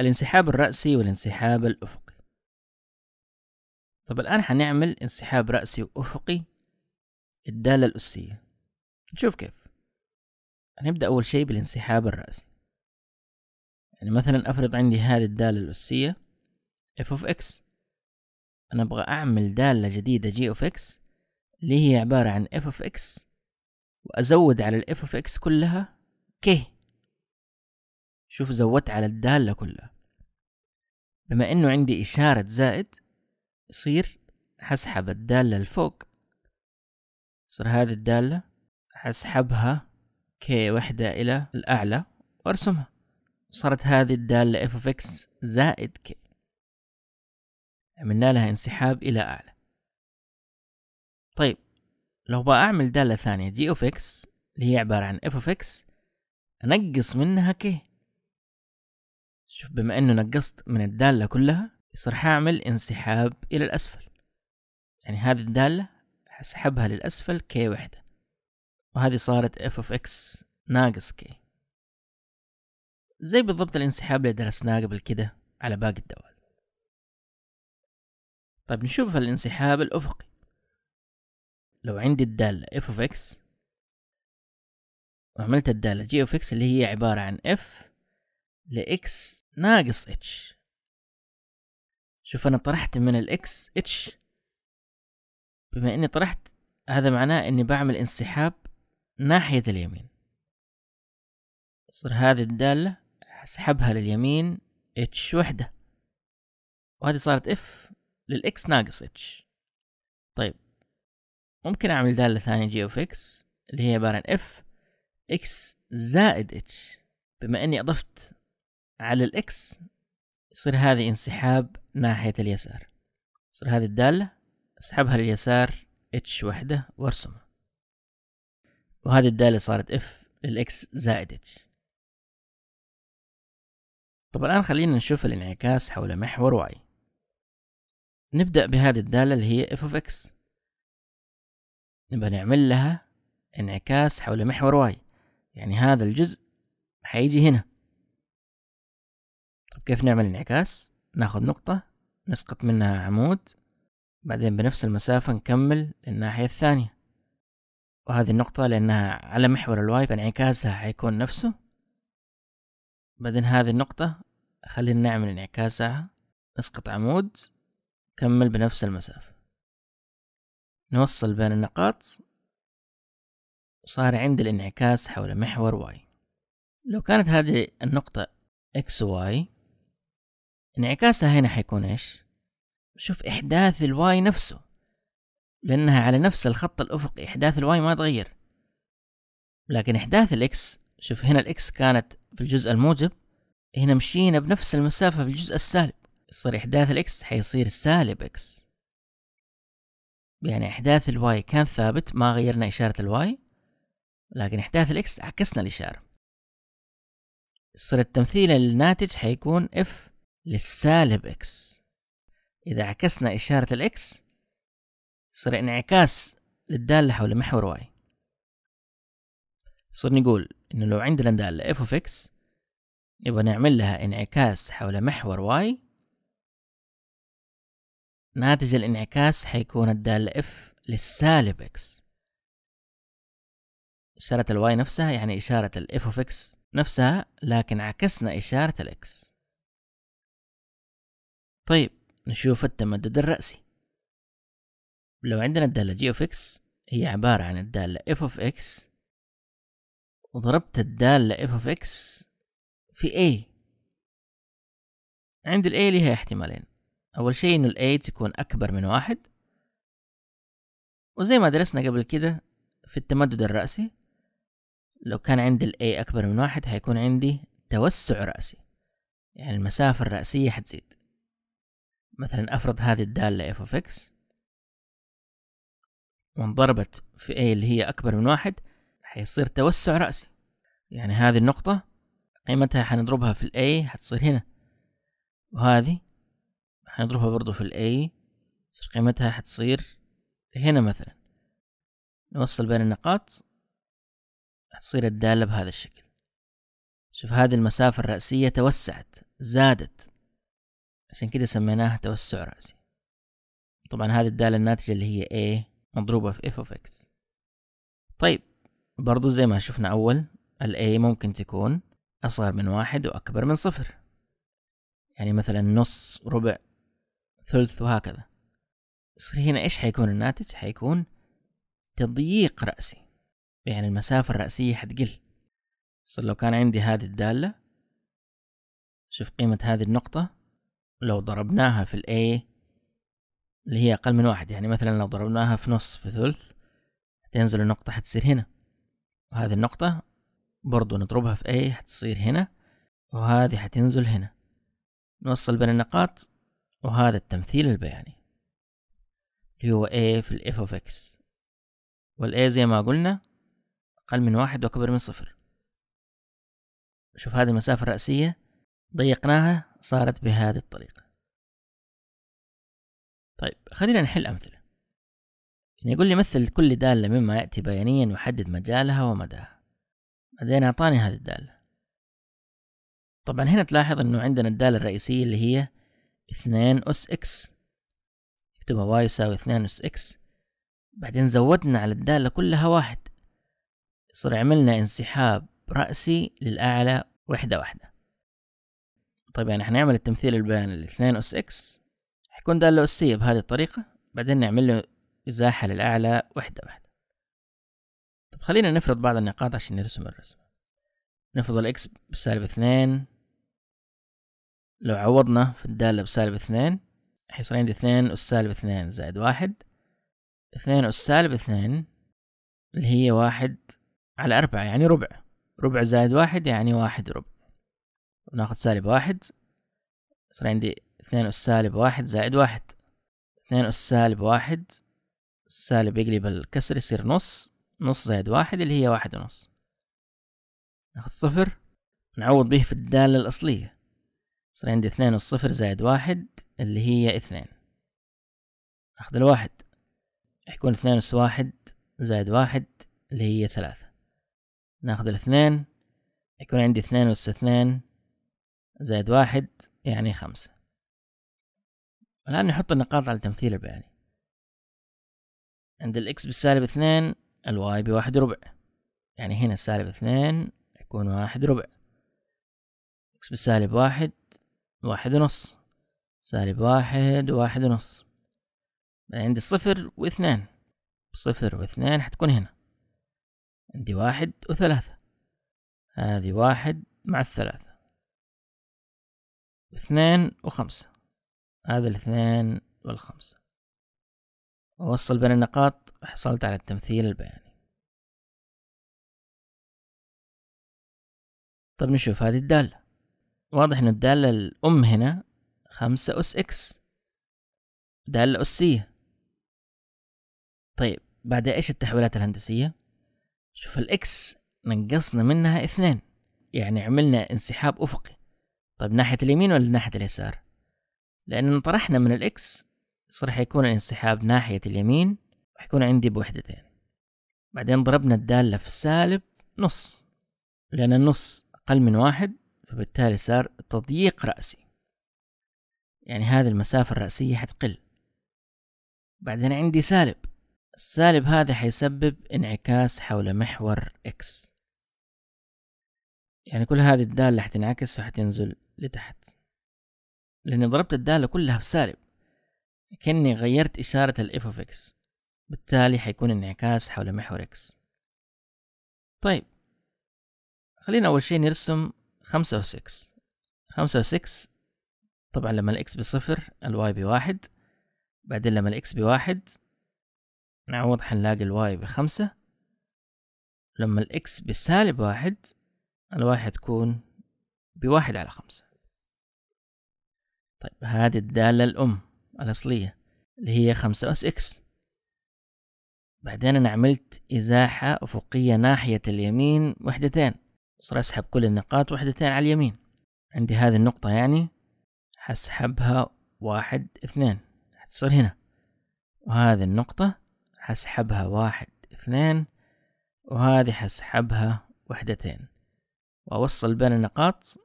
الانسحاب الرأسي والانسحاب الأفقي طب الآن حنعمل انسحاب رأسي وأفقي الدالة الأسية نشوف كيف هنبدأ أول شيء بالانسحاب الرأسي يعني مثلا أفرض عندي هذه الدالة الأسية f of x أنا أبغى أعمل دالة جديدة g of x اللي هي عبارة عن f of x وأزود على ال f of x كلها k شوف زودت على الدالة كلها بما انه عندي اشارة زائد يصير حسحب الدالة لفوق صار هذه الدالة حسحبها ك وحدة إلى الأعلى وأرسمها صارت هذه الدالة f of x زائد k عملنا لها انسحاب إلى أعلى طيب لو بقى أعمل دالة ثانية g of x اللي هي عبارة عن f of x أنقص منها ك شوف بما انه نقصت من الدالة كلها يصير حاعمل انسحاب الى الاسفل يعني هذه الدالة حسحبها للاسفل كي وحدة وهذه صارت اف اوف اكس ناقص كي زي بالضبط الانسحاب اللي درسناه قبل كده على باقي الدوال طيب نشوف الانسحاب الافقي لو عندي الدالة f of x وعملت الدالة g of x اللي هي عبارة عن f ل ناقص اتش شوف انا طرحت من الاكس اتش بما اني طرحت هذا معناه اني بعمل انسحاب ناحية اليمين يصير هذه الدالة اسحبها لليمين اتش وحدة وهذه صارت اف للاكس ناقص اتش طيب ممكن اعمل دالة ثانية جي اوف اكس اللي هي عبارة عن اف اكس زائد اتش بما اني اضفت على الاكس يصير هذه انسحاب ناحية اليسار يصير هذه الدالة اسحبها لليسار اتش وحدة وارسمها وهذه الدالة صارت اف للاكس زائد اتش طب الآن خلينا نشوف الانعكاس حول محور واي نبدأ بهذه الدالة اللي هي اف اوف اكس نبقى نعمل لها انعكاس حول محور واي يعني هذا الجزء حيجي هنا كيف نعمل انعكاس ناخذ نقطة نسقط منها عمود بعدين بنفس المسافة نكمل للناحية الثانية وهذه النقطة لأنها على محور الواي فانعكاسها حيكون نفسه بعدين هذه النقطة خلينا نعمل انعكاسها نسقط عمود كمل بنفس المسافة نوصل بين النقاط وصار عندي الانعكاس حول محور واي لو كانت هذه النقطة x واي انعكاسها هنا حيكون ايش شوف احداث الواي نفسه لانها على نفس الخط الافقي احداث الواي ما تغير لكن احداث الاكس شوف هنا الاكس كانت في الجزء الموجب هنا مشينا بنفس المسافة في الجزء السالب يصير احداث الاكس حيصير سالب اكس يعني احداث الواي كان ثابت ما غيرنا اشارة الواي لكن احداث الاكس عكسنا الاشارة يصير التمثيل الناتج حيكون اف للسالب إكس إذا عكسنا إشارة الإكس يصير انعكاس للدالة حول محور واي صرنا نقول إنه لو عندنا دالة اف اوف اكس نبغى نعمل لها انعكاس حول محور واي ناتج الانعكاس حيكون الدالة اف للسالب اكس إشارة الواي نفسها يعني إشارة الاف اوف اكس نفسها لكن عكسنا إشارة الاكس طيب نشوف التمدد الرأسي لو عندنا الدالة جي اوف اكس هي عبارة عن الدالة اف اوف اكس وضربت الدالة اف اوف اكس في A عند ال A لها احتمالين أول شيء إنه ال A تكون أكبر من واحد وزي ما درسنا قبل كده في التمدد الرأسي لو كان عندي ال A أكبر من واحد هيكون عندي توسع رأسي يعني المسافة الرأسية حتزيد مثلا افرض هذه الدالة f of x وانضربت في a اللي هي اكبر من واحد حيصير توسع رأسي يعني هذه النقطة قيمتها حنضربها في الاي حتصير هنا وهذه حنضربها برضو في الاي قيمتها حتصير هنا مثلا نوصل بين النقاط حتصير الدالة بهذا الشكل شوف هذه المسافة الرأسية توسعت زادت عشان كده سميناها توسع رأسي طبعا هذه الدالة الناتجة اللي هي A مضروبة في f of x طيب برضو زي ما شفنا أول ال A ممكن تكون أصغر من واحد وأكبر من صفر يعني مثلا نص ربع ثلث وهكذا يصير هنا إيش حيكون الناتج حيكون تضييق رأسي يعني المسافة الرأسية حتقل صار لو كان عندي هذه الدالة شوف قيمة هذه النقطة لو ضربناها في A اللي هي اقل من واحد يعني مثلا لو ضربناها في نص في ثلث تنزل النقطة حتصير هنا وهذه النقطة برضو نضربها في A حتصير هنا وهذه حتنزل هنا نوصل بين النقاط وهذا التمثيل البياني اللي هو a في الـ f of x والـ a زي ما قلنا أقل من واحد وأكبر من صفر شوف هذه المسافة الرأسية ضيقناها صارت بهذه الطريقة طيب خلينا نحل أمثلة يعني يقول لي مثل كل دالة مما يأتي بيانيا يحدد مجالها ومداها بعدين أعطاني هذه الدالة طبعا هنا تلاحظ أنه عندنا الدالة الرئيسية اللي هي 2 أس إكس اكتبها واي يساوي 2 أس إكس بعدين زودنا على الدالة كلها واحد صار عملنا انسحاب رأسي للأعلى وحدة واحدة طيب يعني هنعمل التمثيل البياني الاثنين أس إكس حيكون دالة أسية بهذه الطريقة بعدين نعمل له إزاحة للأعلى وحدة واحدة طب خلينا نفرض بعض النقاط عشان نرسم الرسمة نفرض الإكس بسالب اثنين لو عوضنا في الدالة بسالب اثنين حيصير عندي اثنين أس سالب اثنين زائد واحد اثنين أس سالب اثنين اللي هي واحد على أربعة يعني ربع ربع زائد واحد يعني واحد ربع وناخذ سالب واحد يصير عندي اثنين أس سالب واحد زائد واحد اثنين أس سالب واحد السالب يقلب الكسر يصير نص نص زائد واحد اللي هي واحد ونص ناخد صفر نعوض به في الدالة الأصلية يصير عندي اثنين أس صفر زائد واحد اللي هي اثنين ناخد الواحد يكون اثنين أس واحد زائد واحد اللي هي ثلاثة ناخد الاثنين يكون عندي اثنين أس اثنين زائد واحد يعني خمسة الآن نحط النقاط على التمثيل البياني عند الإكس بالسالب اثنين الواي بواحد ربع يعني هنا السالب اثنين يكون واحد ربع إكس بالسالب واحد واحد ونص سالب واحد واحد ونص عندي صفر واثنان صفر واثنان حتكون هنا عندي واحد وثلاثة هذه واحد مع الثلاثة اثنين وخمسة هذا الاثنين والخمسة ووصل بين النقاط حصلت على التمثيل البياني طب نشوف هذه الدالة واضح ان الدالة الأم هنا خمسة أس إكس دالة أسية طيب بعد إيش التحويلات الهندسية؟ شوف الإكس نقصنا منها اثنين يعني عملنا انسحاب أفقي طيب ناحية اليمين ولا ناحية اليسار لأن طرحنا من الإكس صار حيكون الانسحاب ناحية اليمين وحيكون عندي بوحدتين بعدين ضربنا الدالة في السالب نص لأن النص أقل من واحد فبالتالي صار تضييق رأسي يعني هذه المسافة الرأسية حتقل بعدين عندي سالب السالب هذا حيسبب انعكاس حول محور إكس يعني كل هذه الدالة حتنعكس وحتنزل لتحت لأني ضربت الدالة كلها في سالب كأني غيرت إشارة الإف f of x بالتالي حيكون انعكاس حول محور x طيب خلينا أول شيء نرسم خمسة وسكس خمسة وسكس طبعا لما الإكس بصفر الواي بواحد بعدين لما الإكس بواحد نعوض حنلاقي الواي بخمسة لما الإكس بسالب واحد الواي حتكون بواحد على خمسة طيب هذه الدالة الأم الأصلية اللي هي خمسة أس إكس بعدين أنا عملت إزاحة أفقية ناحية اليمين وحدتين صار أسحب كل النقاط وحدتين على اليمين عندي هذه النقطة يعني حسحبها واحد اثنين حتصير هنا وهذه النقطة حسحبها واحد اثنين وهذه حسحبها وحدتين وأوصل بين النقاط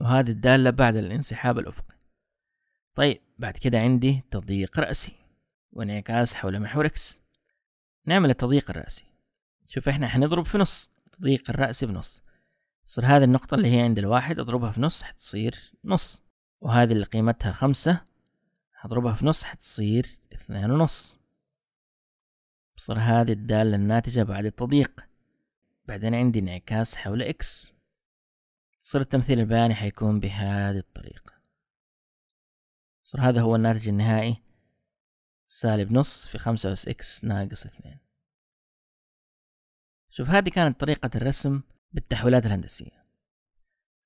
وهذه الدالة بعد الانسحاب الأفقي طيب بعد كده عندي تضييق رأسي وانعكاس حول محور اكس نعمل التضييق الرأسي شوف احنا حنضرب في نص تضييق الرأسي بنص تصير هذه النقطة اللي هي عند الواحد اضربها في نص حتصير نص وهذه اللي قيمتها خمسة هضربها في نص حتصير اثنين ونص تصير هذه الدالة الناتجة بعد التضييق بعدين عندي انعكاس حول اكس تصير التمثيل البياني حيكون بهذه الطريقة صار هذا هو الناتج النهائي سالب نص في خمسة أس إكس ناقص اثنين شوف هذه كانت طريقة الرسم بالتحويلات الهندسية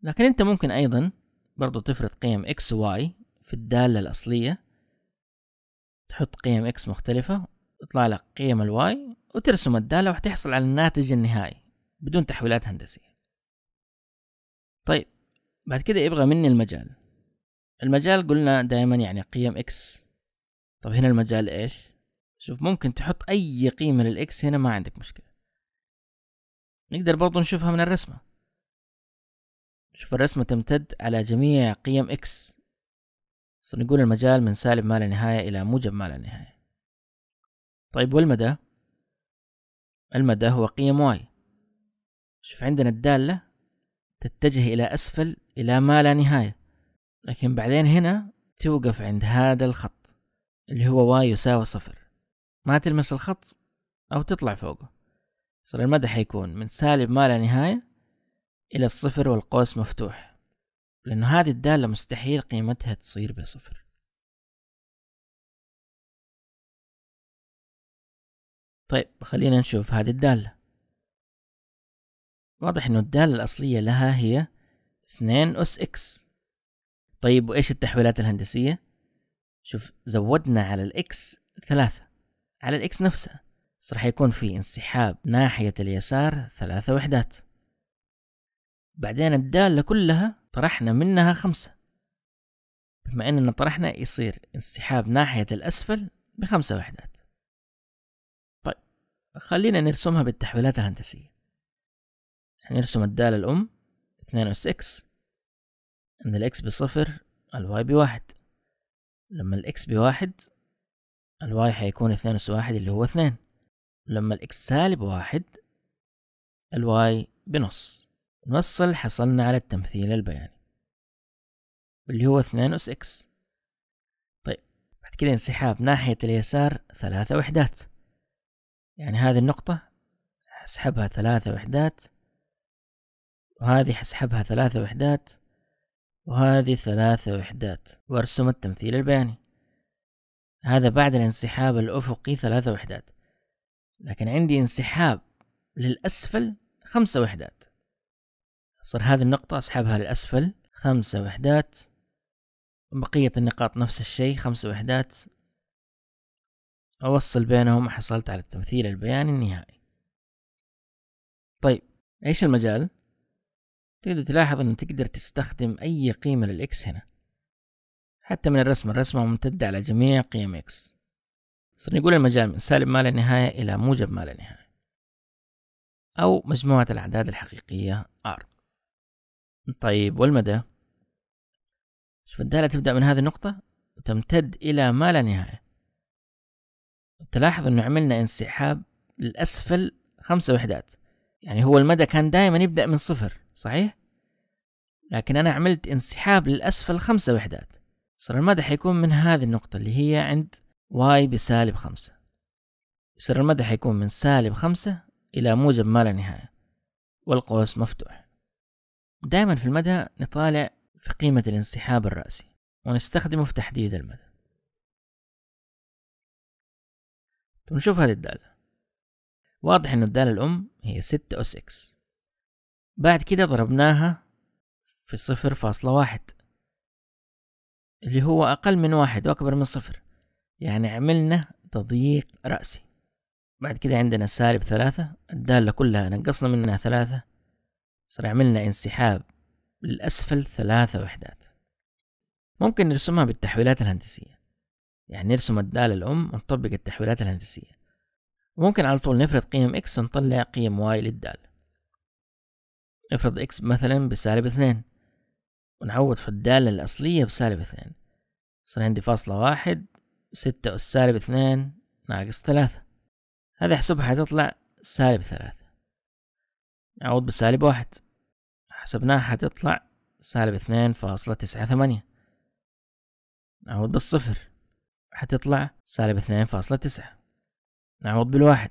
لكن أنت ممكن أيضا برضو تفرض قيم إكس وواي في الدالة الأصلية تحط قيم إكس مختلفة يطلع لك قيم الواي وترسم الدالة وحتحصل على الناتج النهائي بدون تحويلات هندسية طيب بعد كده يبغى مني المجال المجال قلنا دائما يعني قيم اكس طب هنا المجال ايش شوف ممكن تحط اي قيمة للاكس هنا ما عندك مشكلة نقدر برضو نشوفها من الرسمة شوف الرسمة تمتد على جميع قيم اكس سنقول المجال من سالب ما لا نهاية إلى موجب ما لا نهاية طيب والمدى المدى هو قيم واي شوف عندنا الدالة تتجه إلى أسفل إلى ما لا نهاية لكن بعدين هنا توقف عند هذا الخط اللي هو واي يساوي صفر ما تلمس الخط أو تطلع فوقه صار المدى حيكون من سالب ما لا نهاية إلى الصفر والقوس مفتوح لأنه هذه الدالة مستحيل قيمتها تصير بصفر طيب خلينا نشوف هذه الدالة واضح انه الدالة الأصلية لها هي اثنين أس إكس طيب وايش التحويلات الهندسيه شوف زودنا على الاكس ثلاثة على الاكس نفسها بس راح يكون في انسحاب ناحية اليسار ثلاثة وحدات بعدين الدالة كلها طرحنا منها خمسة بما اننا طرحنا يصير انسحاب ناحية الاسفل بخمسة وحدات طيب خلينا نرسمها بالتحويلات الهندسية هنرسم الدالة الأم اثنين أس إكس ان الاكس بصفر الواي بواحد لما الاكس بواحد الواي حيكون اثنين أس واحد اللي هو اثنين لما الاكس سالب واحد الواي بنص نوصل حصلنا على التمثيل البياني اللي هو اثنين أس اكس طيب بعد كده انسحاب ناحية اليسار ثلاثة وحدات يعني هذه النقطة حسحبها ثلاثة وحدات وهذه حسحبها ثلاثة وحدات وهذه ثلاثة وحدات وارسم التمثيل البياني هذا بعد الانسحاب الأفقي ثلاثة وحدات لكن عندي انسحاب للأسفل خمسة وحدات صار هذه النقطة أسحبها للأسفل خمسة وحدات بقية النقاط نفس الشيء خمسة وحدات أوصل بينهم حصلت على التمثيل البياني النهائي طيب إيش المجال؟ تقدر تلاحظ انه تقدر تستخدم اي قيمة للاكس هنا حتى من الرسمة الرسمة ممتدة على جميع قيم اكس صرنا نقول المجال من سالب ما لا نهاية الى موجب ما لا نهاية او مجموعة الاعداد الحقيقية R طيب والمدى شوف الدالة تبدأ من هذه النقطة وتمتد إلى ما لا نهاية تلاحظ أنه عملنا انسحاب للأسفل خمسة وحدات يعني هو المدى كان دائما يبدأ من صفر صحيح؟ لكن أنا عملت انسحاب للأسفل خمسة وحدات صار المدى حيكون من هذه النقطة اللي هي عند واي بسالب خمسة سر المدى حيكون من سالب خمسة إلى موجب ما لا نهاية والقوس مفتوح دائما في المدى نطالع في قيمة الانسحاب الرأسي ونستخدمه في تحديد المدى طيب، ونشوف هذه الدالة واضح أن الدالة الأم هي ستة أو 6 بعد كده ضربناها في صفر فاصلة واحد اللي هو أقل من واحد وأكبر من صفر يعني عملنا تضييق رأسي بعد كده عندنا سالب ثلاثة الدالة كلها نقصنا منها ثلاثة صار عملنا انسحاب للأسفل ثلاثة وحدات ممكن نرسمها بالتحويلات الهندسية يعني نرسم الدالة الأم ونطبق التحويلات الهندسية وممكن على طول نفرض قيم x ونطلع قيم y للدالة نفرض اكس مثلا بسالب اثنين ونعوض في الدالة الأصلية بسالب اثنين يصير عندي فاصلة واحد ستة أس سالب اثنين ناقص ثلاثة هذا احسبها حتطلع سالب ثلاثة نعوض بسالب واحد حسبناها حتطلع سالب اثنين فاصلة تسعة ثمانية نعوض بالصفر حتطلع سالب اثنين فاصلة تسعة نعوض بالواحد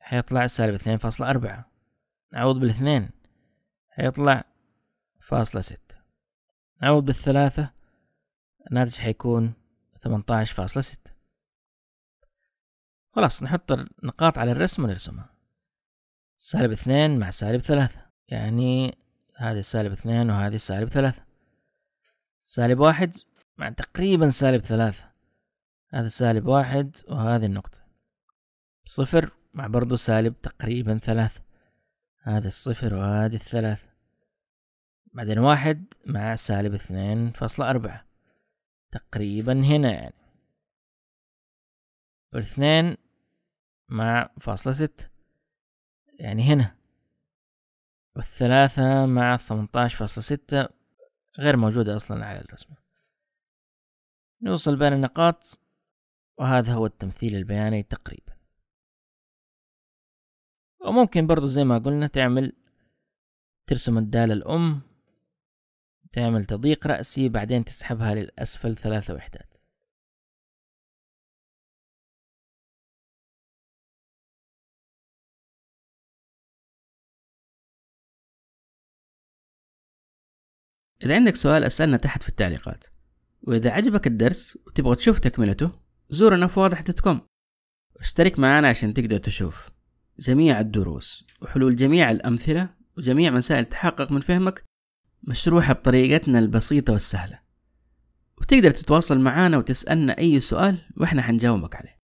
حيطلع سالب اثنين فاصلة أربعة نعوض بالاثنين هيطلع فاصلة ستة نعوض بالثلاثة الناتج حيكون ثمنتاعش فاصلة ستة خلاص نحط النقاط على الرسم ونرسمها سالب اثنين مع سالب ثلاثة يعني هذه سالب اثنين وهذه سالب ثلاثة سالب واحد مع تقريبا سالب ثلاثة هذا سالب واحد وهذه النقطة صفر مع برضو سالب تقريبا ثلاثة هذا الصفر وهذه الثلاثة بعدين واحد مع سالب اثنين فاصلة أربعة تقريبا هنا يعني والاثنين مع فاصلة ستة يعني هنا والثلاثة مع ثمنتاش فاصلة ستة غير موجودة أصلا على الرسمة نوصل بين النقاط وهذا هو التمثيل البياني تقريبا أو ممكن برضو زي ما قلنا تعمل ترسم الدالة الأم تعمل تضييق رأسي بعدين تسحبها للأسفل ثلاثة وحدات إذا عندك سؤال أسألنا تحت في التعليقات وإذا عجبك الدرس وتبغى تشوف تكملته زورنا في واضح دوت كوم واشترك معنا عشان تقدر تشوف جميع الدروس وحلول جميع الأمثلة وجميع مسائل تحقق من فهمك مشروحة بطريقتنا البسيطة والسهلة وتقدر تتواصل معنا وتسألنا أي سؤال وإحنا حنجاوبك عليه